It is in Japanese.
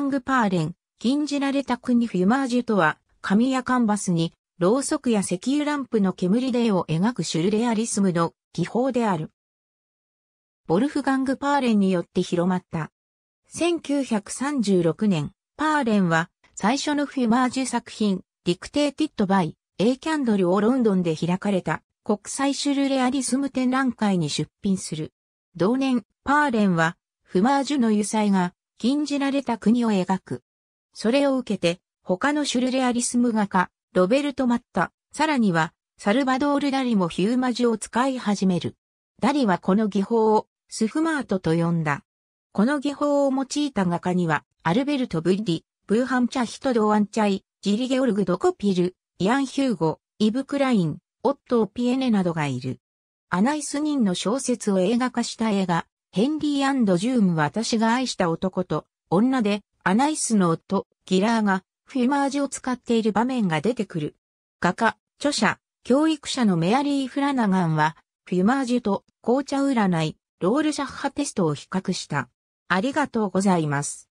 ングパーレン、禁じられた国フュマージュとは、紙やカンバスに、ろうそくや石油ランプの煙で絵を描くシュルレアリスムの技法である。ボルフガング・パーレンによって広まった。1936年、パーレンは最初のフュマージュ作品、ディクテーティット・バイ、A キャンドルをロンドンで開かれた国際シュルレアリスム展覧会に出品する。同年、パーレンは、フマージュの油彩が禁じられた国を描く。それを受けて、他のシュルレアリスム画家、ロベルト・マッタ、さらには、サルバドール・ダリもヒューマジを使い始める。ダリはこの技法を、スフマートと呼んだ。この技法を用いた画家には、アルベルト・ブッリ、ブーハン・チャヒト・ドワアンチャイ、ジリ・ゲオルグ・ドコピル、イアン・ヒューゴ、イブ・クライン、オットー・ピエネなどがいる。アナイス・ニンの小説を映画化した映画、ヘンリージューム私が愛した男と女でアナイスの夫、ギラーがフィマージュを使っている場面が出てくる。画家、著者、教育者のメアリー・フラナガンはフィマージュと紅茶占い、ロールシャッハテストを比較した。ありがとうございます。